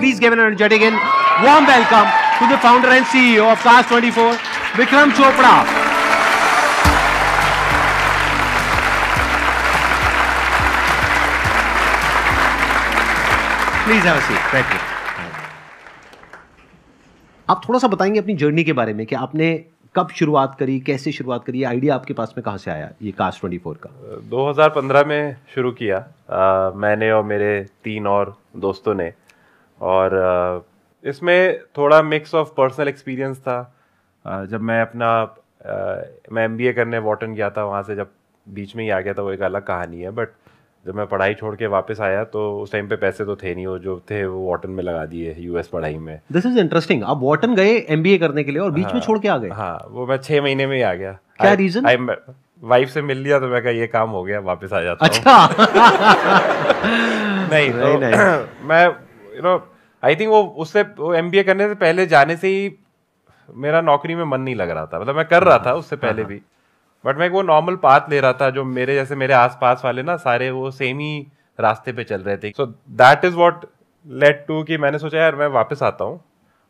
please give an energetic and warm welcome to the founder and CEO of Class 24, Vikram Chopra. Please have thank you आप थोड़ा सा बताएंगे अपनी journey के बारे में कि आपने कब शुरुआत करी कैसे शुरुआत करी आइडिया आपके पास में कहाँ से आया ये कास्ट ट्वेंटी फोर का 2015 में शुरू किया आ, मैंने और मेरे तीन और दोस्तों ने और इसमें थोड़ा मिक्स ऑफ पर्सनल एक्सपीरियंस था जब मैं अपना मैं एम करने वॉटन गया था वहाँ से जब बीच में ही आ गया था वो एक अलग कहानी है बट जब मैं पढ़ाई छोड़ के वापस आया तो उस टाइम पे पैसे तो थे नहीं वो जो थे वो वॉटन में लगा दिए यूएस पढ़ाई में दिस इज इंटरेस्टिंग आप वॉटन गए एम करने के लिए और बीच हाँ, में छोड़ के आ गए हाँ वो मैं छह महीने में ही आ गया क्या रीजन आई वाइफ से मिल लिया तो मैं कहा ये काम हो गया वापस आ जाता अच्छा नहीं, नहीं, तो नहीं मैं यू नो आई थिंक वो उससे एम बी ए करने से पहले जाने से ही मेरा नौकरी में मन नहीं लग रहा था मतलब मैं कर रहा था उससे हाँ, हाँ, पहले हाँ। भी बट मैं वो नॉर्मल पाथ ले रहा था जो मेरे जैसे मेरे आसपास वाले ना सारे वो सेम ही रास्ते पे चल रहे थे so that is what led to कि मैंने सोचा यार मैं वापस आता हूँ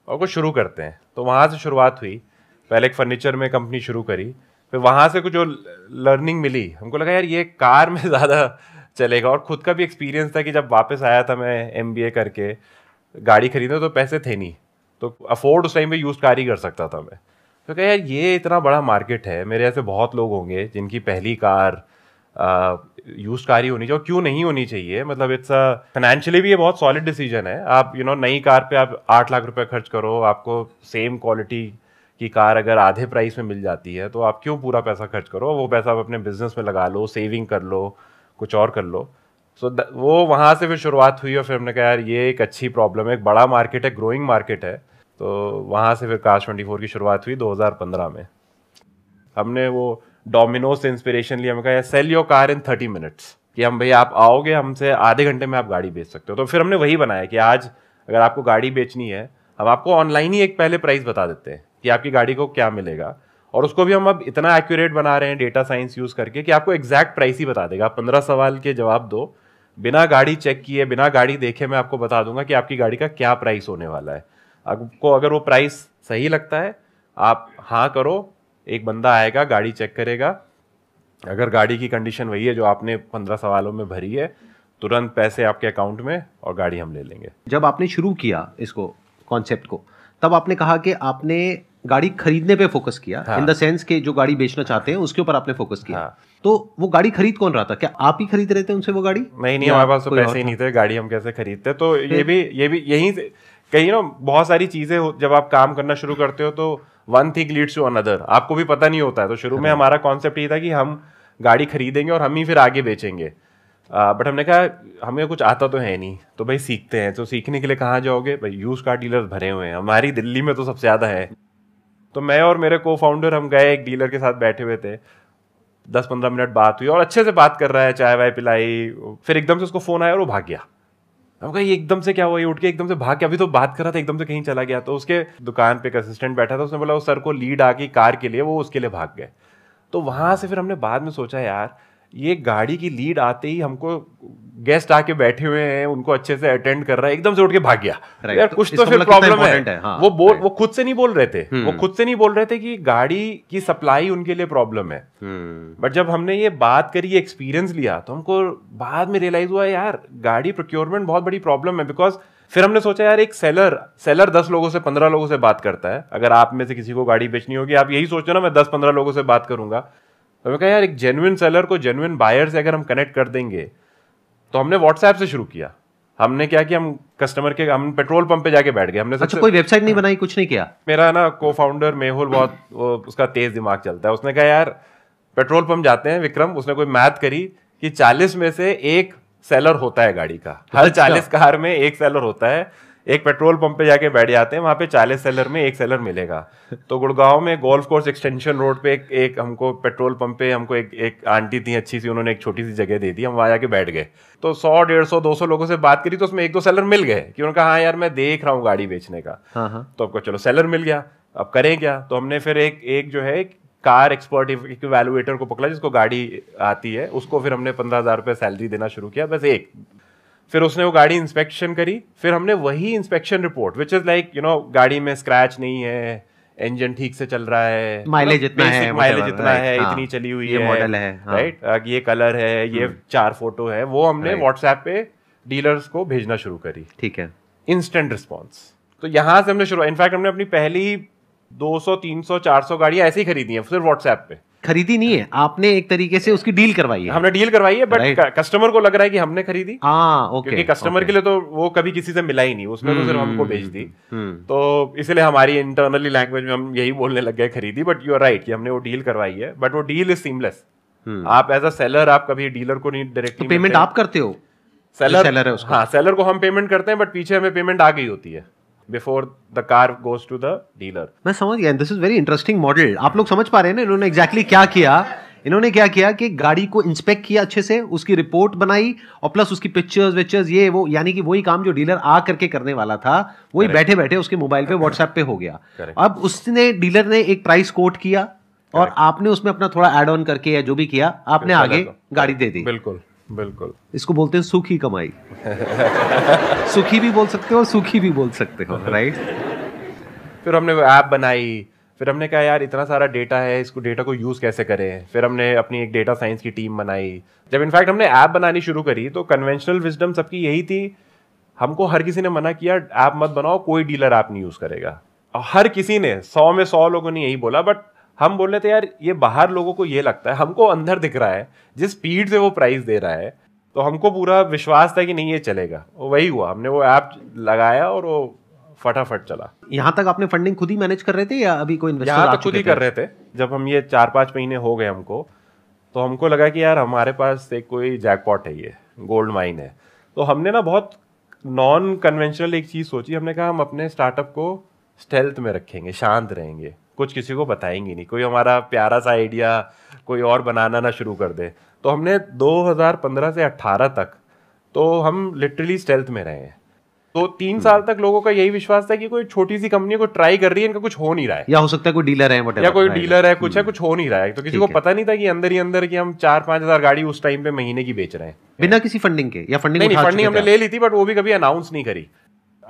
और कुछ शुरू करते हैं तो वहाँ से शुरुआत हुई पहले एक फर्नीचर में कंपनी शुरू करी फिर वहाँ से कुछ जो लर्निंग मिली हमको लगा यार ये कार में ज़्यादा चलेगा और ख़ुद का भी एक्सपीरियंस था कि जब वापस आया था मैं एम करके गाड़ी खरीदने तो पैसे थे नहीं तो अफोर्ड उस टाइम पे यूज कार ही कर सकता था मैं तो क्या यार ये इतना बड़ा मार्केट है मेरे ऐसे बहुत लोग होंगे जिनकी पहली कार यूज कार ही होनी चाहिए और क्यों नहीं होनी चाहिए मतलब इट्स फाइनेंशियली भी ये बहुत सॉलिड डिसीजन है आप यू नो नई कार पे आप आठ लाख रुपए खर्च करो आपको सेम क्वालिटी की कार अगर आधे प्राइस में मिल जाती है तो आप क्यों पूरा पैसा खर्च करो वो पैसा आप अपने बिजनेस में लगा लो सेविंग कर लो कुछ और कर लो सो so, वो वहाँ से फिर शुरुआत हुई और फिर हमने कहा यार ये एक अच्छी प्रॉब्लम है एक बड़ा मार्केट है ग्रोइंग मार्केट है तो वहाँ से फिर कास्ट ट्वेंटी फोर की शुरुआत हुई 2015 में हमने वो डोमिनो से इंस्पिरेशन लिया हमें कहा sell your car in thirty minutes कि हम भाई आप आओगे हमसे आधे घंटे में आप गाड़ी बेच सकते हो तो फिर हमने वही बनाया कि आज अगर आपको गाड़ी बेचनी है हम आपको ऑनलाइन ही एक पहले प्राइस बता देते हैं कि आपकी गाड़ी को क्या मिलेगा और उसको भी हम अब इतना एक्यूरेट बना रहे हैं डेटा साइंस यूज़ करके कि आपको एग्जैक्ट प्राइस ही बता देगा आप पंद्रह सवाल के जवाब दो बिना गाड़ी चेक किए बिना गाड़ी देखे मैं आपको बता दूंगा कि आपकी गाड़ी का क्या प्राइस होने वाला है आपको अगर वो प्राइस सही लगता है आप हाँ करो एक बंदा आएगा गाड़ी चेक करेगा अगर गाड़ी की कंडीशन वही है जो आपने पंद्रह सवालों में भरी है तुरंत पैसे आपके अकाउंट में और गाड़ी हम ले लेंगे जब आपने शुरू किया इसको कॉन्सेप्ट को तब आपने कहा कि आपने गाड़ी खरीदने पे फोकस किया इन द सेंस के जो गाड़ी बेचना चाहते हैं उसके ऊपर आपने फोकस किया हाँ. तो वो गाड़ी खरीद कौन रहा था क्या आप ही खरीद रहे थे उनसे वो गाड़ी नहीं नहीं हमारे पास तो पैसे ही नहीं थे गाड़ी हम कैसे खरीदते तो ये भी ये भी यही कहीं ना बहुत सारी चीजें जब आप काम करना शुरू करते हो तो one thing leads to another आपको भी पता नहीं होता है तो शुरू में हाँ। हमारा कॉन्सेप्ट ये था कि हम गाड़ी खरीदेंगे और हम ही फिर आगे बेचेंगे बट हमने कहा हमें कुछ आता तो है नहीं तो भाई सीखते हैं तो सीखने के लिए कहाँ जाओगे भाई यूज़ कार डीलर भरे हुए हैं हमारी दिल्ली में तो सबसे ज़्यादा है तो मैं और मेरे को फाउंडर हम गए एक डीलर के साथ बैठे हुए थे दस पंद्रह मिनट बात हुई और अच्छे से बात कर रहा है चाय वाय पिलाई फिर एकदम से उसको फोन आया और वो भाग गया हम कहा एकदम से क्या हुआ ये उठ के एकदम से भाग के अभी तो बात कर रहा था एकदम से कहीं चला गया तो उसके दुकान पे एक असिस्टेंट बैठा था उसने बोला उस सर को लीड आ गई कार के लिए वो उसके लिए भाग गए तो वहां से फिर हमने बाद में सोचा यार ये गाड़ी की लीड आते ही हमको गेस्ट आके बैठे हुए हैं उनको अच्छे से अटेंड कर रहा है एकदम से उठ के भाग गया यार तो कुछ तो, तो, फिर प्रॉब्लम मतलब है, है हाँ, वो बोल वो खुद से नहीं बोल रहे थे वो हम्म। खुद से नहीं बोल रहे थे कि गाड़ी की सप्लाई उनके लिए प्रॉब्लम है बट हम्म। जब हमने ये बात करी एक्सपीरियंस लिया तो हमको बाद में रियलाइज हुआ यार गाड़ी प्रोक्योरमेंट बहुत बड़ी प्रॉब्लम है बिकॉज फिर हमने सोचा यार एक सेलर सेलर दस लोगों से पंद्रह लोगों से बात करता है अगर आप में से किसी को गाड़ी बेचनी होगी आप यही सोचो ना मैं दस पंद्रह लोगों से बात करूंगा तो मैं कहा यार एक जेनुइन सेलर को जेनुइन बायर से अगर हम कनेक्ट कर देंगे तो हमने व्हाट्सएप से शुरू किया हमने क्या कि हम कस्टमर के हम पेट्रोल पंप पे जाके बैठ गए हमने अच्छा कोई वेबसाइट नहीं बनाई कुछ नहीं किया मेरा ना को फाउंडर मेहुल बहुत उसका तेज दिमाग चलता है उसने कहा यार पेट्रोल पंप जाते हैं विक्रम उसने कोई मैथ करी कि चालीस में से एक सेलर होता है गाड़ी का हर अच्छा। चालीस कार में एक सेलर होता है एक पेट्रोल पंप पे जाके बैठ जाते हैं वहाँ पे चालीस सेलर में एक सेलर मिलेगा तो गुड़गांव में गोल्फ कोर्स एक्सटेंशन रोड पे एक, एक हमको पेट्रोल पंप पे हमको एक एक आंटी थी अच्छी सी उन्होंने एक छोटी सी जगह दे दी हम वहाँ जाके बैठ गए तो सौ डेढ़ सौ दो सौ लोगों से बात करी तो उसमें एक दो सेलर मिल गए कि उन्होंने कहा हाँ यार मैं देख रहा हूँ गाड़ी बेचने का हाँ, हाँ। तो आपको चलो सेलर मिल गया अब करें क्या तो हमने फिर एक एक जो है कार एक्सपर्ट वैल्यूएटर को पकड़ा जिसको गाड़ी आती है उसको फिर हमने पंद्रह हज़ार रुपये सैलरी देना शुरू किया बस एक फिर उसने वो गाड़ी इंस्पेक्शन करी फिर हमने वही inspection report which is like you know गाड़ी में स्क्रैच नहीं है इंजन ठीक से चल रहा है माइलेज मतलब इतना है माइलेज इतना है हाँ, इतनी चली हुई है मॉडल है राइट हाँ। ये कलर है ये हम्म। चार फोटो है वो हमने व्हाट्सएप पे डीलर्स को भेजना शुरू करी ठीक है इंस्टेंट रिस्पॉन्स तो यहाँ से हमने शुरू इनफैक्ट हमने अपनी पहली 200 300 400 ऐसे ही खरीदी हैं सिर्फ व्हाट्सएप पे खरीदी नहीं है आपने एक तरीके से उसकी डील करवाई है हमने डील करवाई है बट कस्टमर को लग रहा है कि हमने खरीदी आ, हाँ, ओके क्योंकि कस्टमर के लिए तो वो कभी किसी से मिला ही नहीं उसने तो सिर्फ हम्म, हमको भेज दी हम्म, हम्म। तो इसलिए हमारी इंटरनली लैंग्वेज में हम यही बोलने लग गए खरीदी बट यू आर राइट कि हमने वो डील करवाई है बट वो डील इज सीमलेस आप एज अ सेलर आप कभी डीलर को नहीं डायरेक्टली पेमेंट तो आप करते हो सेलर सेलर है उसका हाँ सेलर को हम पेमेंट करते हैं बट पीछे हमें पेमेंट आ गई होती है before the car goes to the dealer मैं समझ गया this is very interesting model आप लोग समझ पा रहे हैं ना इन्होंने एग्जैक्टली exactly क्या किया इन्होंने क्या किया कि गाड़ी को इंस्पेक्ट किया अच्छे से उसकी रिपोर्ट बनाई और प्लस उसकी पिक्चर्स विक्चर्स ये वो यानी कि वही काम जो डीलर आ करके करने वाला था वही बैठे बैठे उसके मोबाइल पे व्हाट्सएप पे हो गया अब उसने डीलर ने एक प्राइस कोट किया और आपने उसमें अपना थोड़ा एड ऑन करके या जो भी किया आपने आगे गाड़ी दे दी बिल्कुल बिल्कुल इसको बोलते हैं सुखी कमाई सुखी भी बोल सकते हो सुखी भी बोल सकते हो राइट फिर हमने ऐप बनाई फिर हमने कहा यार इतना सारा डेटा है इसको डेटा को यूज़ कैसे करें फिर हमने अपनी एक डेटा साइंस की टीम बनाई जब इनफैक्ट हमने ऐप बनानी शुरू करी तो कन्वेंशनल विजडम सबकी यही थी हमको हर किसी ने मना किया ऐप मत बनाओ कोई डीलर ऐप नहीं यूज़ करेगा हर किसी ने सौ में सौ लोगों ने यही बोला बट हम बोल रहे थे यार ये बाहर लोगों को ये लगता है हमको अंदर दिख रहा है जिस स्पीड से वो प्राइस दे रहा है तो हमको पूरा विश्वास था कि नहीं ये चलेगा वही हुआ हमने वो ऐप लगाया और वो फटाफट चला यहाँ तक आपने फंडिंग खुद ही मैनेज कर रहे थे या अभी कोई इन्वेस्टर यहाँ तक खुद ही कर रहे थे जब हम ये चार पाँच महीने हो गए हमको तो हमको लगा कि यार हमारे पास एक कोई जैकपॉट है ये गोल्ड माइन है तो हमने ना बहुत नॉन कन्वेंशनल एक चीज़ सोची हमने कहा हम अपने स्टार्टअप को स्टेल्थ में रखेंगे शांत रहेंगे कुछ किसी को बताएंगे नहीं कोई हमारा प्यारा सा आइडिया कोई और बनाना ना शुरू कर दे तो हमने 2015 से 18 तक तो हम लिटरली स्टेल्थ में रहे हैं तो तीन हम्म। साल तक लोगों का यही विश्वास था कि कोई छोटी सी कंपनी को ट्राई कर रही है इनका कुछ हो नहीं रहा है या हो सकता है कोई डीलर है या कोई डीलर है कुछ है हम्म। कुछ हो नहीं रहा है तो किसी को पता नहीं था कि अंदर ही अंदर कि हम चार पांच हजार गाड़ी उस टाइम पे महीने की बेच रहे हैं बिना किसी फंडिंग के या फंडिंग नहीं, नहीं फंडिंग हमने ले ली थी बट वो भी कभी अनाउंस नहीं करी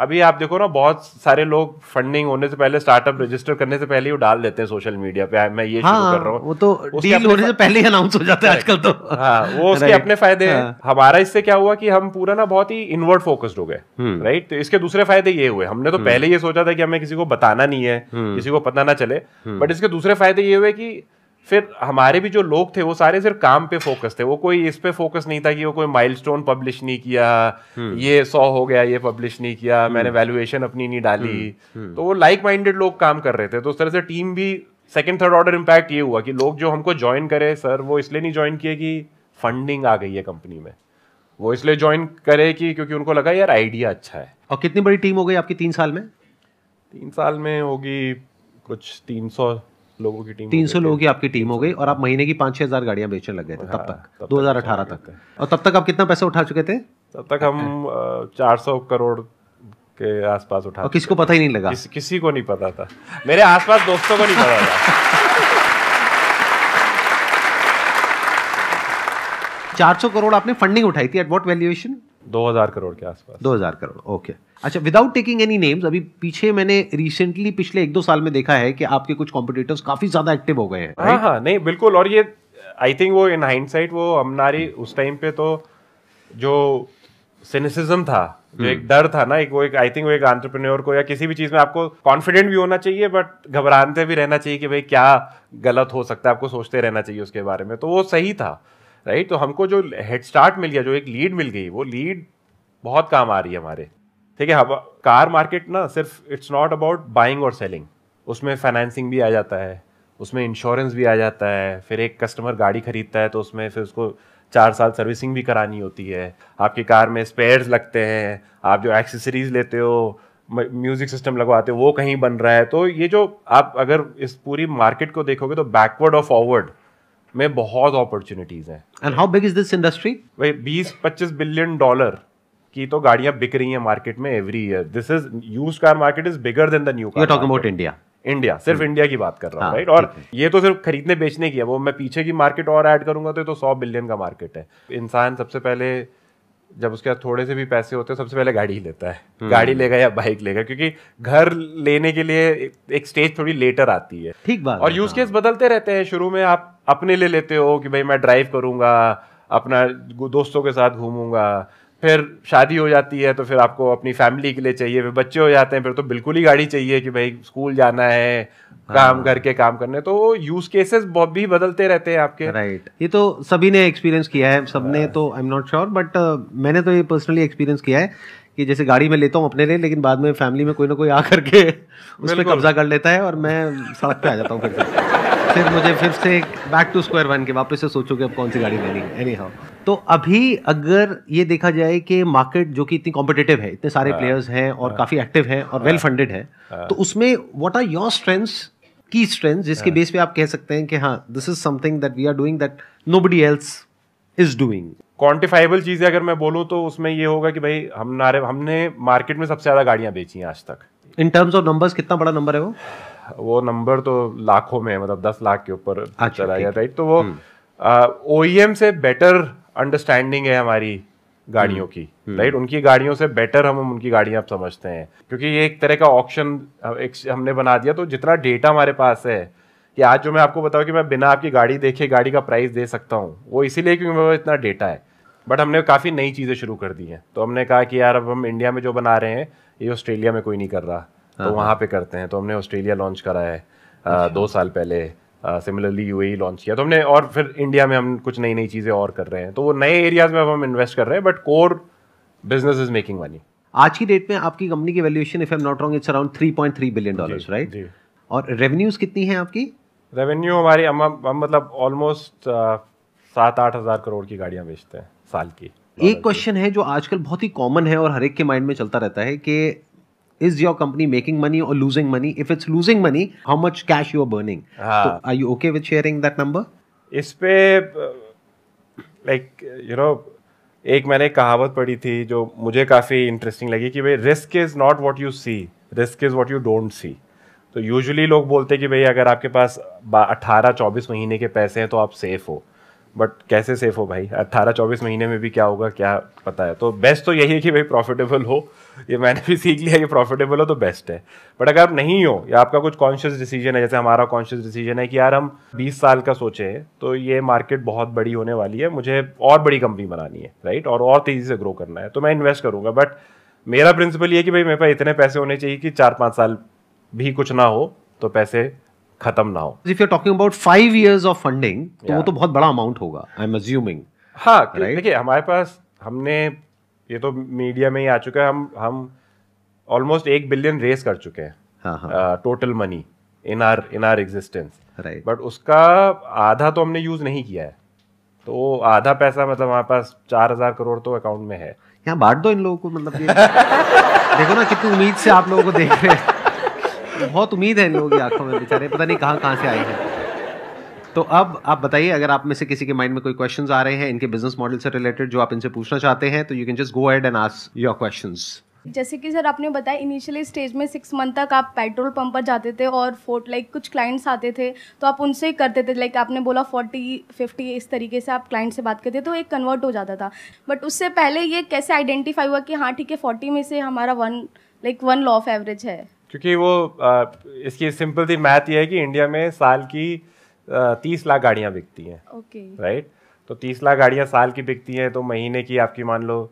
अभी आप देखो ना बहुत सारे लोग फंडिंग होने से पहले स्टार्टअप रजिस्टर करने से पहले ही डाल देते हैं सोशल मीडिया पे मैं ये हाँ, शुरू कर रहा हूँ हाँ, वो तो डील होने से पहले ही अनाउंस हो जाता है आजकल तो हाँ वो उसके अपने फायदे हैं हाँ। हमारा इससे क्या हुआ कि हम पूरा ना बहुत ही इनवर्ड फोकस्ड हो गए राइट हम्म। तो इसके दूसरे फायदे ये हुए हमने तो हम्म। पहले ये सोचा था कि हमें किसी को बताना नहीं है हम्म। किसी को पता ना चले बट इसके दूसरे फायदे ये हुए की फिर हमारे भी जो लोग थे वो सारे सिर्फ काम पे फोकस थे वो कोई इस पे फोकस नहीं था कि वो कोई माइलस्टोन पब्लिश नहीं किया हम्म। ये सौ हो गया ये पब्लिश नहीं किया हम्म। मैंने वैल्यूएशन अपनी नहीं डाली हम्म। तो वो लाइक माइंडेड लोग काम कर रहे थे तो उस तरह से टीम भी सेकेंड थर्ड ऑर्डर इम्पैक्ट ये हुआ कि लोग जो हमको ज्वाइन करे सर वो इसलिए नहीं ज्वाइन किए कि फंडिंग आ गई है कंपनी में वो इसलिए ज्वाइन करे कि क्योंकि उनको लगा यार आइडिया अच्छा है और कितनी बड़ी टीम हो गई आपकी तीन साल में तीन साल में होगी कुछ तीन सौ लोगों की टीम तीन सौ लोगों की आपकी टीम हो गई और आप महीने की पाँच छह हज़ार गाड़ियाँ बेचने लग गए थे तब हाँ, तक दो हज़ार अठारह तक और तब तक आप कितना पैसा उठा चुके थे तब तक हम चार सौ करोड़ के आसपास उठा और किसको पता ही नहीं लगा किस, किसी को नहीं पता था मेरे आसपास दोस्तों को नहीं पता था चार सौ करोड़ आपने फंडिंग उठाई थी एट वॉट वैल्यूएशन 2000 करोड़ के आसपास 2000 करोड़ ओके अच्छा विदाउट टेकिंग एनी नेम्स अभी पीछे मैंने रिसेंटली पिछले एक दो साल में देखा है कि आपके कुछ कॉम्पिटिटर्स काफी ज्यादा एक्टिव हो गए हैं हाँ हाँ नहीं बिल्कुल और ये आई थिंक वो इन हाइंडसाइट वो हमारी उस टाइम पे तो जो सिनेसिज्म था जो एक hmm. डर था ना एक वो एक आई थिंक वो एक आंट्रप्रेन्योर को या किसी भी चीज में आपको कॉन्फिडेंट भी होना चाहिए बट घबराते भी रहना चाहिए कि भाई क्या गलत हो सकता है आपको सोचते रहना चाहिए उसके बारे में तो वो सही था राइट तो हमको जो हेड स्टार्ट मिल गया जो एक लीड मिल गई वो लीड बहुत काम आ रही है हमारे ठीक है हम कार मार्केट ना सिर्फ इट्स नॉट अबाउट बाइंग और सेलिंग उसमें फाइनेंसिंग भी आ जाता है उसमें इंश्योरेंस भी आ जाता है फिर एक कस्टमर गाड़ी खरीदता है तो उसमें फिर उसको चार साल सर्विसिंग भी करानी होती है आपकी कार में स्पेयर्स लगते हैं आप जो एक्सेसरीज लेते हो म्यूज़िक सिस्टम लगवाते हो वो कहीं बन रहा है तो ये जो आप अगर इस पूरी मार्केट को देखोगे तो बैकवर्ड और फॉरवर्ड में बहुत अपॉर्चुनिटीज हैं and how big is this industry भाई बीस पच्चीस बिलियन डॉलर की तो गाड़ियां बिक रही हैं मार्केट में every year this is used car market is bigger than the new car talking about India India सिर्फ इंडिया hmm. की बात कर रहा हूँ राइट हाँ, और ये तो सिर्फ खरीदने बेचने की है वो मैं पीछे की मार्केट और ऐड करूंगा तो ये तो सौ बिलियन का मार्केट है इंसान सबसे पहले जब उसके पास थोड़े से भी पैसे होते हैं सबसे पहले गाड़ी ही लेता है हम्म। गाड़ी लेगा या बाइक लेगा क्योंकि घर लेने के लिए एक स्टेज थोड़ी लेटर आती है ठीक बात और यूज केस हाँ। बदलते रहते हैं शुरू में आप अपने ले लेते हो कि भाई मैं ड्राइव करूंगा अपना दोस्तों के साथ घूमूंगा फिर शादी हो जाती है तो फिर आपको अपनी फैमिली के लिए चाहिए फिर बच्चे हो जाते हैं फिर तो बिल्कुल ही गाड़ी चाहिए कि भाई स्कूल जाना है काम घर हाँ। के काम करने तो यूज केसेस बहुत भी बदलते रहते हैं आपके राइट ये तो सभी ने एक्सपीरियंस किया है सबने ने हाँ। तो I am not sure but मैंने तो ये पर्सनली एक्सपीरियंस किया है कि जैसे गाड़ी में लेता हूँ अपने लिए ले, लेकिन बाद में फैमिली में कोई ना कोई आ करके उस पर कब्जा कर लेता है और मैं सड़क पे आ जाता हूँ फिर फिर मुझे फिर से बैक टू स्क्वायर वन के वापस से सोचो कि अब कौन सी गाड़ी लेनी एनी हाउ तो अभी अगर ये देखा जाए कि मार्केट जो कि इतनी कॉम्पिटेटिव है इतने सारे प्लेयर्स हाँ। हैं और हाँ। काफ़ी एक्टिव हैं और वेल फंडेड है तो उसमें व्हाट आर योर स्ट्रेंथ्स की स्ट्रेंथ जिसके बेस हाँ। पे आप कह सकते हैं कि हाँ this is something that we are doing that nobody else is doing quantifiable चीज़ें अगर मैं बोलूँ तो उसमें ये होगा कि भाई हम नारे हमने मार्केट में सबसे ज़्यादा गाड़ियाँ बेची हैं आज तक इन टर्म्स ऑफ नंबर्स कितना बड़ा नंबर है वो वो नंबर तो लाखों में है मतलब दस लाख के ऊपर अच्छा, चला गया राइट तो वो ओ हम्म। e से बेटर अंडरस्टैंडिंग है हमारी गाड़ियों हम्म, की राइट हम्म। उनकी गाड़ियों से बेटर हम उनकी गाड़ियां समझते हैं क्योंकि ये एक तरह का ऑप्शन हमने बना दिया तो जितना डेटा हमारे पास है कि आज जो मैं आपको बताऊँ कि मैं बिना आपकी गाड़ी देखे गाड़ी का प्राइस दे सकता हूँ वो इसीलिए क्योंकि मेरे पास इतना डेटा है बट हमने काफ़ी नई चीज़ें शुरू कर दी हैं तो हमने कहा कि यार अब हम इंडिया में जो बना रहे हैं ये ऑस्ट्रेलिया में कोई नहीं कर रहा तो वहाँ हाँ। पे करते हैं तो हमने ऑस्ट्रेलिया लॉन्च करा है अच्छा। दो साल पहले सिमिलरली यू लॉन्च किया तो हमने और फिर इंडिया में हम कुछ नई नई चीज़ें और कर रहे हैं तो वो नए एरियाज में अब हम इन्वेस्ट कर रहे हैं but core business is making money आज की डेट में आपकी कंपनी की valuation if I am not wrong it's around 3.3 billion dollars right और रेवेन्यूज कितनी है आपकी रेवेन्यू हमारी हम हम मतलब ऑलमोस्ट uh, सात आठ हजार करोड़ की गाड़ियां बेचते हैं साल की एक क्वेश्चन है जो आजकल बहुत ही कॉमन है और हर एक के माइंड में चलता रहता है कि is your company making money और losing money if it's losing money how much cash you are burning are you okay with sharing that number इस पे लाइक यू नो एक मैंने कहावत पढ़ी थी जो मुझे काफ़ी इंटरेस्टिंग लगी कि भाई risk is not what you see risk is what you don't see तो यूजुअली लोग बोलते हैं कि भाई अगर आपके पास अट्ठारह चौबीस महीने के पैसे हैं तो आप सेफ़ हो बट कैसे सेफ हो भाई अट्ठारह चौबीस महीने में भी क्या होगा क्या पता है तो बेस्ट तो यही है कि भाई प्रॉफिटेबल हो ये मैंने भी सीख लिया ये प्रॉफिटेबल हो तो बेस्ट है बट अगर आप नहीं हो या आपका कुछ कॉन्शियस डिसीजन है जैसे हमारा कॉन्शियस डिसीजन है कि यार हम 20 साल का सोचे तो ये मार्केट बहुत बड़ी होने वाली है मुझे और बड़ी कंपनी बनानी है राइट और और तेज़ी से ग्रो करना है तो मैं इन्वेस्ट करूंगा बट मेरा प्रिंसिपल ये कि भाई मेरे पास इतने पैसे होने चाहिए कि चार पाँच साल भी कुछ ना हो तो पैसे खत्म ना हो if you talking about five years of funding तो वो तो बहुत बड़ा अमाउंट होगा आई एम अज्यूमिंग हाँ देखिए हमारे पास हमने ये तो मीडिया में ही आ चुका है हम हम ऑलमोस्ट एक बिलियन रेस कर चुके हैं total money in our in our existence right but उसका आधा तो हमने यूज नहीं किया है तो आधा पैसा मतलब हमारे पास चार हजार करोड़ तो अकाउंट में है यहाँ बांट दो इन लोगों को मतलब ये देखो ना कितनी उम्मीद से आप लोगों को देख रहे हैं बहुत उम्मीद है इन लोगों की आंखों में बेचारे पता नहीं कहाँ कहाँ से आए हैं तो अब आप बताइए अगर आप में से किसी के माइंड में कोई क्वेश्चन आ रहे हैं इनके बिजनेस मॉडल से रिलेटेड जो आप इनसे पूछना चाहते हैं तो you can just go ahead and ask your question जैसे कि सर आपने बताया इनिशियली स्टेज में सिक्स मंथ तक आप पेट्रोल पंप पर जाते थे और फोर्ट लाइक कुछ क्लाइंट्स आते थे तो आप उनसे ही करते थे लाइक आपने बोला फोर्टी फिफ्टी इस तरीके से आप क्लाइंट से बात करते तो एक कन्वर्ट हो जाता था बट उससे पहले ये कैसे आइडेंटिफाई हुआ कि हाँ ठीक है फोर्टी में से हमारा one like one law of average है क्योंकि वो आ, इसकी सिंपल सी मैथ ये है कि इंडिया में साल की तीस लाख गाड़ियाँ बिकती हैं ओके राइट तो तीस लाख गाड़ियाँ साल की बिकती हैं तो महीने की आपकी मान लो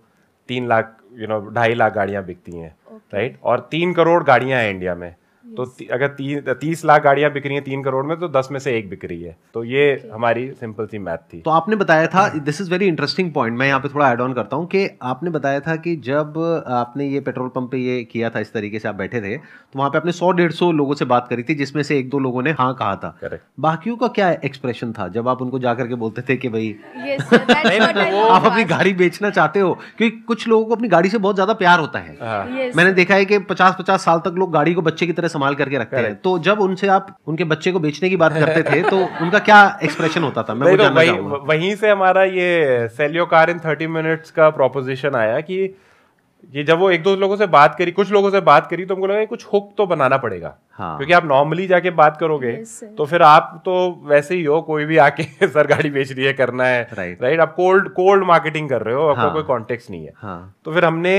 तीन लाख यू नो ढाई लाख गाड़ियाँ बिकती हैं राइट और तीन करोड़ गाड़ियाँ हैं इंडिया में तो अगर ती, तीस लाख गाड़ियां बिक रही है तीन करोड़ में तो दस में से एक बिक रही है तो ये okay. हमारी सिंपल सी मैथ थी तो आपने बताया था this is very interesting point मैं यहाँ पे थोड़ा एड ऑन करता हूँ कि आपने बताया था कि जब आपने ये पेट्रोल पंप पे ये किया था इस तरीके से आप बैठे थे तो वहाँ पे आपने सौ डेढ़ सौ लोगों से बात करी थी जिसमें से एक दो लोगों ने हाँ कहा था बाकी का क्या एक्सप्रेशन था जब आप उनको जाकर के बोलते थे कि भाई आप अपनी गाड़ी बेचना चाहते हो क्योंकि कुछ लोगों को अपनी गाड़ी से बहुत ज्यादा प्यार होता है हाँ। मैंने देखा है कि पचास पचास साल तक लोग गाड़ी को बच्चे की तरह संभाल करके रखते हैं तो जब उनसे आप उनके बच्चे को बेचने की बात करते थे तो उनका क्या एक्सप्रेशन होता था मैं वो तो जानना वहीं, वहीं से हमारा ये sell your car in thirty minutes का प्रोपोजिशन आया कि ये जब वो एक दो लोगों से बात करी कुछ लोगों से बात करी तो हमको लगा कुछ हुक तो बनाना पड़ेगा हाँ। क्योंकि आप नॉर्मली जाके बात करोगे तो फिर आप तो वैसे ही हो कोई भी आके सर गाड़ी बेच रही है करना है राइट राइट आप कोल्ड कोल्ड मार्केटिंग कर रहे हो आपको हाँ। कोई कॉन्टेक्स नहीं है हाँ। तो फिर हमने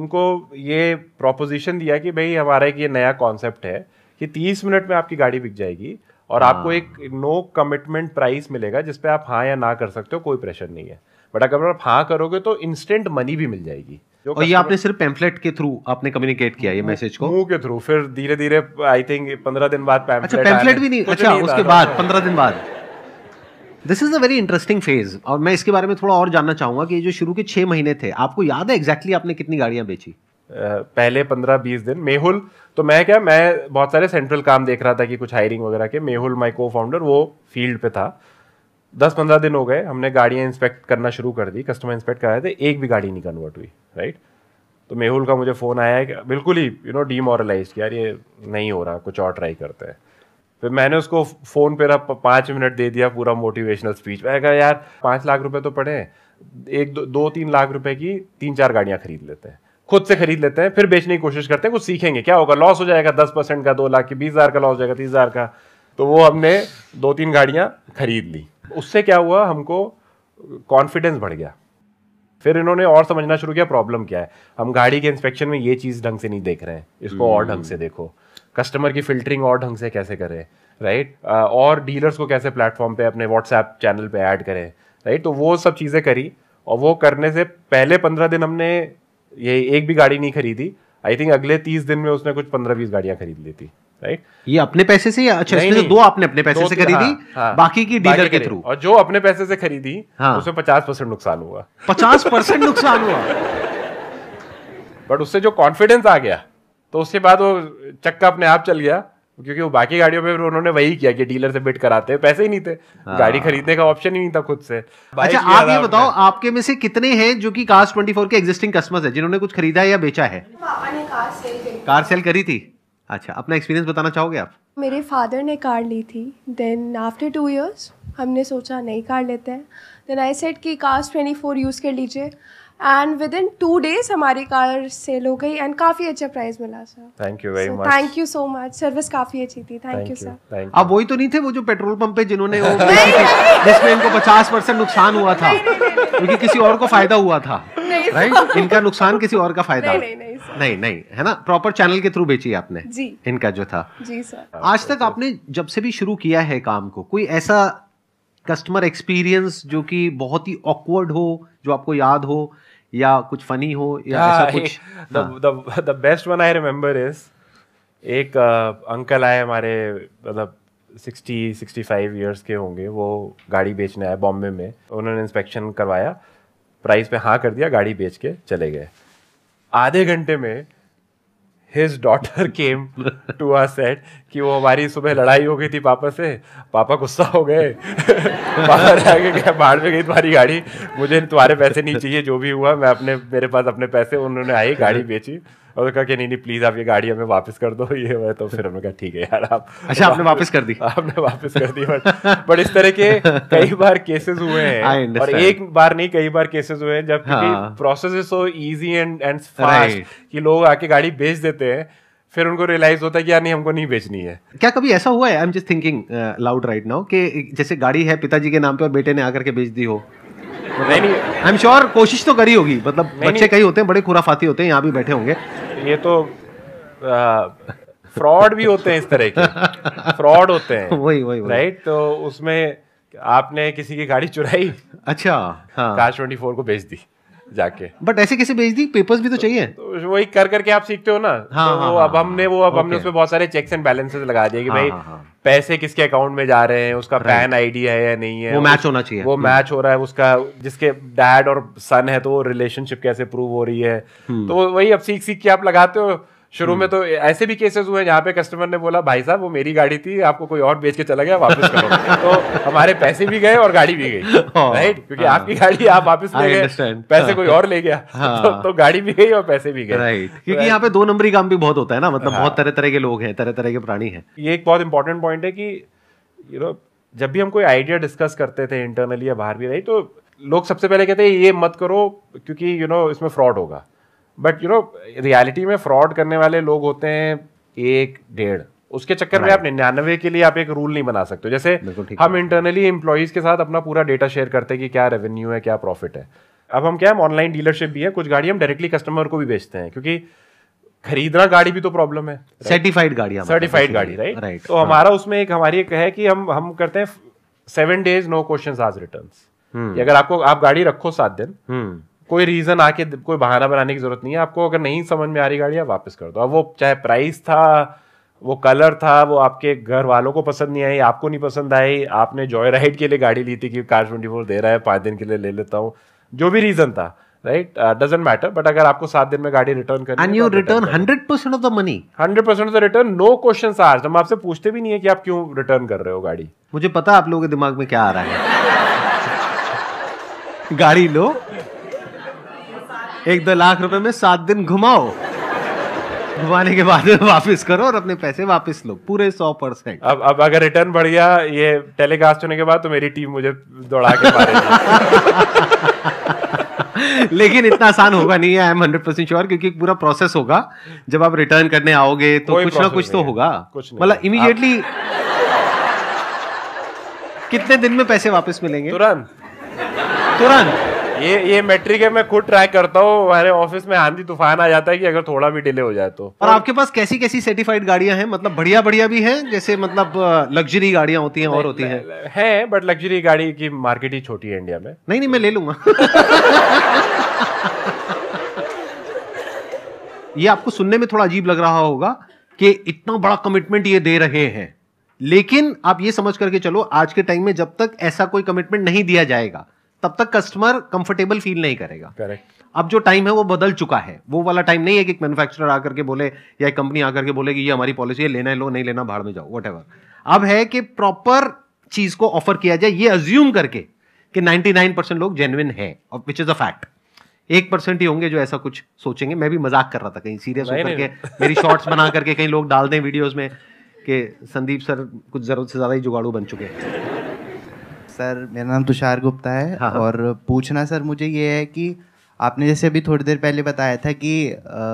उनको ये प्रोपोजिशन दिया कि भाई हमारा एक ये नया कॉन्सेप्ट है कि तीस मिनट में आपकी गाड़ी बिक जाएगी और आपको हाँ। एक नो कमिटमेंट प्राइस मिलेगा जिसपे आप हाँ या ना कर सकते हो कोई प्रेशर नहीं है बट अगर आप हाँ करोगे तो इंस्टेंट मनी भी मिल जाएगी और ये आपने सिर्फ पैम्फलेट के थ्रू आपने कम्युनिकेट किया ये मैसेज को मुंह के थ्रू फिर धीरे धीरे आई थिंक पंद्रह दिन बाद अच्छा पैम्फलेट भी नहीं अच्छा नहीं उसके बाद पंद्रह दिन बाद this is a very interesting phase और मैं इसके बारे में थोड़ा और जानना चाहूंगा कि जो शुरू के छह महीने थे आपको याद है एग्जैक्टली आपने कितनी गाड़ियां बेची पहले पंद्रह बीस दिन मेहुल तो मैं क्या मैं बहुत सारे सेंट्रल काम देख रहा था कि कुछ हायरिंग वगैरह के मेहुल माई को फाउंडर वो फील्ड पे था दस पंद्रह दिन हो गए हमने गाड़ियाँ इंस्पेक्ट करना शुरू कर दी कस्टमर इंस्पेक्ट कराए थे एक भी गाड़ी नहीं कन्वर्ट हुई राइट तो मेहुल का मुझे फ़ोन आया कि बिल्कुल ही यू नो डीमोरलाइज यार ये नहीं हो रहा कुछ और ट्राई करते हैं फिर मैंने उसको फ़ोन पे पाँच मिनट दे दिया पूरा मोटिवेशनल स्पीच मैं कहा यार पाँच लाख रुपए तो पड़े एक दो, दो तीन लाख रुपए की तीन चार गाड़ियाँ खरीद लेते हैं खुद से खरीद लेते हैं फिर बेचने की कोशिश करते हैं कुछ सीखेंगे क्या होगा लॉस हो जाएगा दस परसेंट का दो लाख की बीस हज़ार का लॉस हो जाएगा तीस हज़ार का तो वो हमने दो तीन गाड़ियाँ खरीद ली उससे क्या हुआ हमको कॉन्फिडेंस बढ़ गया फिर इन्होंने और समझना शुरू किया प्रॉब्लम क्या है हम गाड़ी के इंस्पेक्शन में ये चीज़ ढंग से नहीं देख रहे हैं इसको और ढंग से हम्म। देखो कस्टमर की फिल्टरिंग और ढंग से कैसे करें राइट और डीलर्स को कैसे प्लेटफॉर्म पे अपने व्हाट्सएप चैनल पे ऐड करें राइट तो वो सब चीज़ें करी और वो करने से पहले पंद्रह दिन हमने ये एक भी गाड़ी नहीं खरीदी आई थिंक अगले तीस दिन में उसने कुछ पंद्रह बीस गाड़ियां खरीद ली थी राइट ये अपने पैसे से या अच्छा नहीं, नहीं, दो आपने अपने पैसे से तो- खरीदी हाँ, हाँ, बाकी की डीलर के थ्रू और जो अपने पैसे से खरीदी हाँ, उसमें पचास परसेंट नुकसान हुआ पचास परसेंट नुकसान हुआ बट उससे जो कॉन्फिडेंस आ गया तो उसके बाद वो चक्का अपने आप चल गया क्योंकि वो बाकी गाड़ियों पे उन्होंने वही किया कि डीलर से बिट कराते हैं पैसे ही नहीं थे आ, हाँ। गाड़ी खरीदने का ऑप्शन ही नहीं था खुद से अच्छा आप ये बताओ आपके में से कितने हैं जो कि कार्स 24 के एग्जिस्टिंग कस्टमर्स हैं जिन्होंने कुछ खरीदा है या बेचा है हाँ, कार सेल करी थी अच्छा अपना एक्सपीरियंस बताना चाहोगे आप मेरे फादर ने कार ली थी देन आफ्टर टू इयर्स हमने सोचा नई कार लेते हैं देन आई सेट की कार्स ट्वेंटी फोर यूज़ कर लीजिए and with in two days हमारी कार सेल हो गई एंड काफ़ी अच्छा प्राइस मिला sir thank you very much thank you so much service काफ़ी अच्छी थी थैंक यू सर अब वही तो नहीं थे वो जो पेट्रोल पंप पे जिन्होंने जिसमें इनको पचास परसेंट नुकसान हुआ था क्योंकि किसी और को फायदा हुआ था नहीं राइट इनका नुकसान किसी और का फायदा नहीं नहीं नहीं नहीं नहीं, है ना प्रॉपर चैनल के थ्रू बेची आपने जी इनका जो था जी सर आज तक आपने जब से भी शुरू किया है काम को कोई ऐसा कस्टमर एक्सपीरियंस जो कि बहुत ही ऑकवर्ड हो जो आपको याद हो या कुछ फनी हो या the best one I remember is एक अंकल आए हमारे मतलब सिक्सटी सिक्सटी फाइव ईयर्स के होंगे वो गाड़ी बेचने आए बॉम्बे में उन्होंने इंस्पेक्शन करवाया प्राइस पे हाँ कर दिया गाड़ी बेच के चले गए आधे घंटे में his daughter came to our set कि वो हमारी सुबह लड़ाई हो गई थी पापा से पापा गुस्सा हो गए पापा ने आगे गया बाढ़ में गई तुम्हारी गाड़ी मुझे तुम्हारे पैसे नहीं चाहिए जो भी हुआ मैं अपने मेरे पास अपने पैसे उन्होंने आई गाड़ी बेची और कहा कि नहीं नहीं प्लीज आप ये गाड़ी हमें वापस कर दो ये है तो फिर हमने कहा ठीक है यार आप अच्छा आपने वापस कर दी आपने वापस कर दी बट बट इस तरह के कई बार केसेस हुए हैं और एक बार नहीं कई बार केसेस हुए हैं जब हाँ. Process is so easy and and fast कि लोग आके गाड़ी बेच देते हैं फिर उनको रियलाइज होता है कि यार नहीं हमको नहीं बेचनी है क्या कभी ऐसा हुआ है I am just thinking loud right now कि जैसे गाड़ी है पिताजी के नाम पे और बेटे ने आकर के बेच दी हो नहीं आई एम श्योर कोशिश तो करी होगी मतलब बच्चे कई होते हैं बड़े खुराफाती होते हैं यहाँ भी बैठे होंगे ये तो फ्रॉड uh, भी होते हैं इस तरह के फ्रॉड होते हैं वही वही राइट तो उसमें आपने किसी की गाड़ी चुराई अच्छा हाँ। कार ट्वेंटी फोर को बेच दी जाके बट ऐसे कैसे भेज दी पेपर्स भी तो, तो चाहिए तो वही कर करके आप सीखते हो ना हाँ, तो हाँ, हाँ अब हाँ, हमने वो अब हमने उसमें बहुत सारे चेक्स एंड बैलेंसेस लगा दिए कि हाँ, भाई हाँ, पैसे किसके अकाउंट में जा रहे हैं उसका पैन आईडी है या नहीं है वो मैच होना चाहिए वो मैच hmm। हो रहा है उसका जिसके डैड और सन है तो रिलेशनशिप कैसे प्रूव हो रही है hmm। तो वही अब सीख सीख के आप लगाते हो शुरू में हम्म। तो ऐसे भी केसेस हुए जहाँ पे कस्टमर ने बोला भाई साहब वो मेरी गाड़ी थी आपको कोई और बेच के चला गया वापस करो तो हमारे पैसे भी गए और गाड़ी भी गई राइट हाँ, क्योंकि हाँ। आपकी गाड़ी आप वापस ले गए पैसे कोई और ले गया हाँ। तो, तो, तो गाड़ी भी गई और पैसे भी गए राइट क्योंकि यहाँ पे दो नंबरी काम भी बहुत होता है ना मतलब बहुत तरह तरह के लोग हैं तरह तरह के प्राणी है ये एक बहुत इंपॉर्टेंट पॉइंट है कि यू नो जब भी हम कोई आइडिया डिस्कस करते थे इंटरनली या बाहर भी राइट तो लोग सबसे पहले कहते हैं ये मत करो क्योंकि यू नो इसमें फ्रॉड होगा बट यू नो रियलिटी में फ्रॉड करने वाले लोग होते हैं एक डेढ़ उसके चक्कर में आप निन्यानवे के लिए आप एक रूल नहीं बना सकते जैसे हम इंटरनली एम्प्लॉयज के साथ अपना पूरा डेटा शेयर करते हैं कि क्या रेवेन्यू है क्या प्रॉफिट है अब हम क्या हम ऑनलाइन डीलरशिप भी है कुछ गाड़ी हम डायरेक्टली कस्टमर को भी बेचते हैं क्योंकि खरीदना गाड़ी भी तो प्रॉब्लम है सर्टिफाइड गाड़ी सर्टिफाइड गाड़ी राइट राइट तो हाँ। हमारा उसमें एक हमारी एक है कि हम हम करते हैं सेवन डेज नो क्वेश्चन आज रिटर्न अगर आपको आप गाड़ी रखो सात दिन हम्म। कोई रीज़न आके कोई बहाना बनाने की ज़रूरत नहीं है आपको अगर नहीं समझ में आ रही गाड़ी आप वापस कर दो अब वो चाहे प्राइस था वो कलर था वो आपके घर वालों को पसंद नहीं आई आपको नहीं पसंद आई आपने जॉय राइड के लिए गाड़ी ली थी कि कार ट्वेंटी फोर दे रहा है पाँच दिन के लिए ले लेता हूँ जो भी रीज़न था राइट डजेंट मैटर बट अगर आपको सात दिन में गाड़ी रिटर्न करनी and you return hundred percent of the money hundred percent of the return no question आर हम आपसे पूछते भी नहीं है कि आप क्यों रिटर्न कर रहे हो गाड़ी मुझे पता आप लोगों के दिमाग में क्या आ रहा है गाड़ी लो एक दो लाख रुपए में सात दिन घुमाओ घुमाने के बाद वापस करो और अपने पैसे वापस लो पूरे सौ परसेंट अब अब अगर रिटर्न बढ़ गया ये टेलीकास्ट होने के बाद तो मेरी टीम मुझे दौड़ा के लेकिन इतना आसान होगा नहीं I am hundred percent sure क्योंकि पूरा प्रोसेस होगा जब आप रिटर्न करने आओगे तो कुछ ना कुछ तो होगा मतलब इमीडिएटली कितने दिन में पैसे वापस मिलेंगे तुरंत तुरंत ये ये मेट्रिक है मैं खुद ट्राई करता हूँ हमारे ऑफिस में आंधी तूफान आ जाता है कि अगर थोड़ा भी डिले हो जाए तो और आपके पास कैसी कैसी सर्टिफाइड गाड़ियां हैं मतलब बढ़िया बढ़िया भी हैं जैसे मतलब लग्जरी गाड़ियां होती हैं और होती हैं हैं बट लग्जरी गाड़ी की मार्केट ही छोटी है इंडिया में नहीं नहीं मैं ले लूंगा ये आपको सुनने में थोड़ा अजीब लग रहा होगा कि इतना बड़ा कमिटमेंट ये दे रहे हैं लेकिन आप ये समझ करके चलो आज के टाइम में जब तक ऐसा कोई कमिटमेंट नहीं दिया जाएगा तब तक कस्टमर कंफर्टेबल फील नहीं करेगा करेक्ट अब जो टाइम है वो बदल चुका है वो वाला टाइम नहीं है कि एक मैन्युफैक्चरर आकर के बोले या एक कंपनी आकर के बोले कि ये हमारी पॉलिसी है लेना है लो नहीं लेना भाड़ में जाओ वट अब है कि प्रॉपर चीज को ऑफर किया जाए ये अज्यूम करके कि 99 परसेंट लोग जेनुइन है और विच इज अ फैक्ट एक परसेंट ही होंगे जो ऐसा कुछ सोचेंगे मैं भी मजाक कर रहा था कहीं सीरियस होकर के मेरी शॉर्ट्स बना करके कहीं लोग डाल दें वीडियोज में कि संदीप सर कुछ जरूरत से ज़्यादा ही जुगाड़ू बन चुके हैं सर मेरा नाम तुषार गुप्ता है हाँ, हाँ। और पूछना सर मुझे ये है कि आपने जैसे अभी थोड़ी देर पहले बताया था कि आ,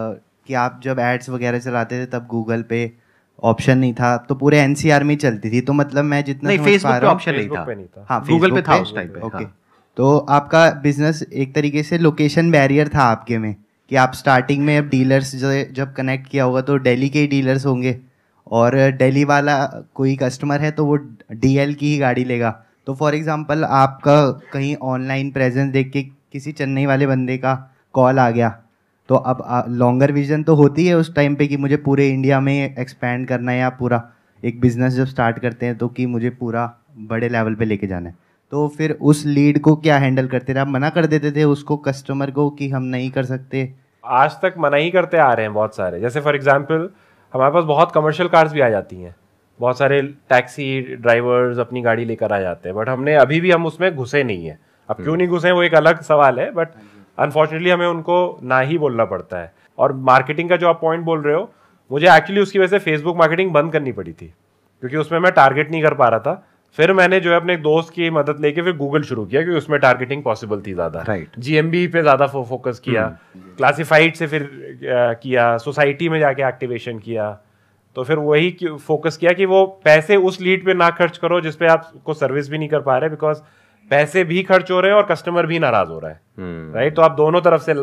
कि आप जब एड्स वगैरह चलाते थे तब गूगल पे ऑप्शन नहीं था तो पूरे एनसीआर में चलती थी तो मतलब मैं जितना नहीं फेसबुक पे ऑप्शन नहीं था, था। हाँ, गूगल पे था उस टाइम पे ओके हाँ। तो आपका बिजनेस एक तरीके से लोकेशन बैरियर था आपके में कि आप स्टार्टिंग में अब डीलर्स जब कनेक्ट किया होगा तो दिल्ली के ही डीलर्स होंगे और दिल्ली वाला कोई कस्टमर है तो वो डीएल की ही गाड़ी लेगा तो फॉर एग्जांपल आपका कहीं ऑनलाइन प्रेजेंस देख के किसी चेन्नई वाले बंदे का कॉल आ गया तो अब लॉन्गर विजन तो होती है उस टाइम पे कि मुझे पूरे इंडिया में एक्सपेंड करना है या पूरा एक बिज़नेस जब स्टार्ट करते हैं तो कि मुझे पूरा बड़े लेवल पे लेके जाना है तो फिर उस लीड को क्या हैंडल करते थे आप मना कर देते थे उसको कस्टमर को कि हम नहीं कर सकते आज तक मना ही करते आ रहे हैं बहुत सारे जैसे फॉर एग्जाम्पल हमारे पास बहुत कमर्शियल कार्स भी आ जाती हैं बहुत सारे टैक्सी ड्राइवर्स अपनी गाड़ी लेकर आ जाते हैं बट हमने अभी भी हम उसमें घुसे नहीं है अब क्यों हम्म। नहीं घुसे वो एक अलग सवाल है बट अनफॉर्चुनेटली हाँ हमें उनको ना ही बोलना पड़ता है और मार्केटिंग का जो आप पॉइंट बोल रहे हो मुझे एक्चुअली उसकी वजह से फेसबुक मार्केटिंग बंद करनी पड़ी थी क्योंकि उसमें मैं टारगेट नहीं कर पा रहा था फिर मैंने जो है अपने एक दोस्त की मदद लेके फिर गूगल शुरू किया क्योंकि उसमें टारगेटिंग पॉसिबल थी ज्यादा राइट जीएमबी पे ज्यादा फोकस किया क्लासिफाइड हम्म। से फिर किया सोसाइटी में जाके एक्टिवेशन किया तो फिर वही फोकस किया कि वो पैसे उस लीड पे ना खर्च करो जिसपे आपको सर्विस भी नहीं कर पा रहे बिकॉज पैसे भी खर्च हो रहे हैं और कस्टमर भी नाराज हो रहा है राइट हम्म। hmm. right? तो आप दोनों तरफ से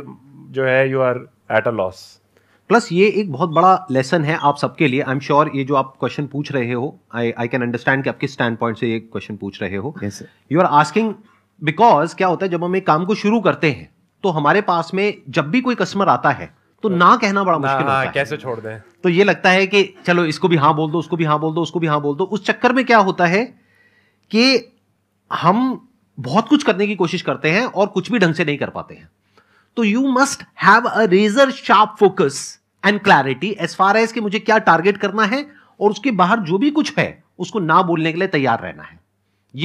जो है you are at a loss plus ये एक बहुत बड़ा लेसन है आप सबके लिए आई एम श्योर ये जो आप क्वेश्चन पूछ रहे हो आई आई कैन अंडरस्टैंड कि आप किस स्टैंड पॉइंट से ये क्वेश्चन पूछ रहे हो यू आर आस्किंग बिकॉज क्या होता है जब हम एक काम को शुरू करते हैं तो हमारे पास में जब भी कोई कस्टमर आता है तो, तो ना कहना बड़ा मुश्किल हाँ, होता है कैसे छोड़ दें तो ये लगता है कि चलो इसको भी हाँ बोल दो उसको भी हाँ बोल दो उसको भी हाँ बोल दो उस चक्कर में क्या होता है कि हम बहुत कुछ करने की कोशिश करते हैं और कुछ भी ढंग से नहीं कर पाते हैं तो you must have a razor sharp focus and clarity as far as कि मुझे क्या टारगेट करना है और उसके बाहर जो भी कुछ है उसको ना बोलने के लिए तैयार रहना है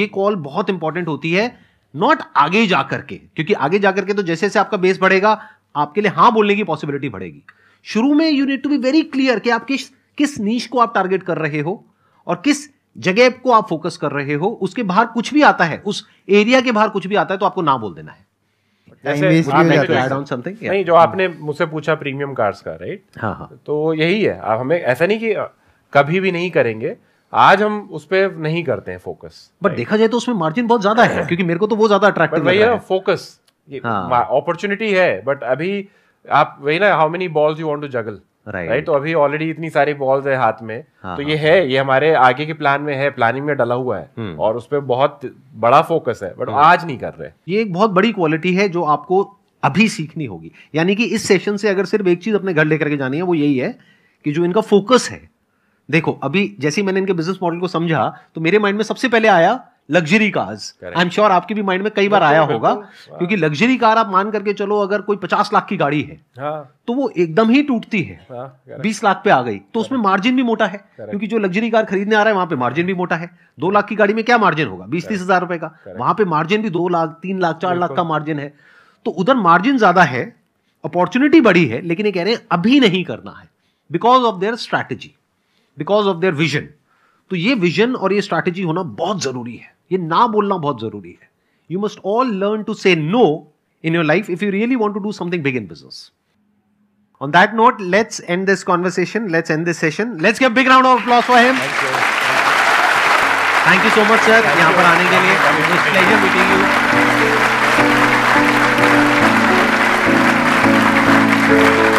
ये कॉल बहुत इंपॉर्टेंट होती है नॉट आगे जाकर के क्योंकि आगे जाकर के तो जैसे जैसे आपका बेस बढ़ेगा आपके लिए हाँ बोलने की पॉसिबिलिटी बढ़ेगी शुरू में you need to be very clear कि आप किस किस नीच को आप टारगेट कर रहे हो और किस जगह को आप फोकस कर रहे हो उसके बाहर कुछ भी आता है उस एरिया के बाहर कुछ भी आता है तो आपको ना बोल देना है नहीं जो hmm. आपने मुझसे पूछा प्रीमियम कार्स का राइट हाँ हाँ तो यही है आप हमें ऐसा नहीं कि कभी भी नहीं करेंगे आज हम उस पर नहीं करते हैं फोकस बट देखा जाए तो उसमें मार्जिन बहुत ज्यादा है क्योंकि मेरे को तो वो ज्यादा अट्रैक्टिव लग है फोकस अपॉर्चुनिटी हाँ। है बट अभी आप वही ना how many balls you want to juggle right right. right, तो अभी ऑलरेडी इतनी सारी बॉल्स है हाथ में हाँ, तो हाँ, ये हाँ, है ये हमारे आगे के प्लान में है प्लानिंग में डला हुआ है हम्म। और उस पर बहुत बड़ा फोकस है बट हम्म। आज नहीं कर रहे ये एक बहुत बड़ी क्वालिटी है जो आपको अभी सीखनी होगी यानी कि इस सेशन से अगर सिर्फ एक चीज अपने घर लेकर के जानी है वो यही है कि जो इनका फोकस है देखो अभी जैसे मैंने इनके बिजनेस मॉडल को समझा तो मेरे माइंड में सबसे पहले आया luxury cars I am sure आपके भी माइंड में कई बार आया होगा हाँ। क्योंकि लग्जरी कार आप मान करके चलो अगर कोई पचास लाख की गाड़ी है हाँ। तो वो एकदम ही टूटती है हाँ, बीस लाख पे आ गई तो उसमें मार्जिन भी मोटा है क्योंकि जो लग्जरी कार खरीदने आ रहा है वहां पे मार्जिन भी मोटा है दो लाख की गाड़ी में क्या मार्जिन होगा बीस तीस हजार रुपए का वहां पे मार्जिन भी दो लाख तीन लाख चार लाख का मार्जिन है तो उधर मार्जिन ज्यादा है अपॉर्चुनिटी बड़ी है लेकिन ये कह रहे हैं अभी नहीं करना है because of their strategy because of their vision तो ये विजन और ये स्ट्रैटेजी होना बहुत जरूरी है ये ना बोलना बहुत जरूरी है you must all learn to say no in your life if you really want to do something big in business on that note let's end this conversation let's end this session let's get big round of applause for him thank you so much sir यहां पर आने के लिए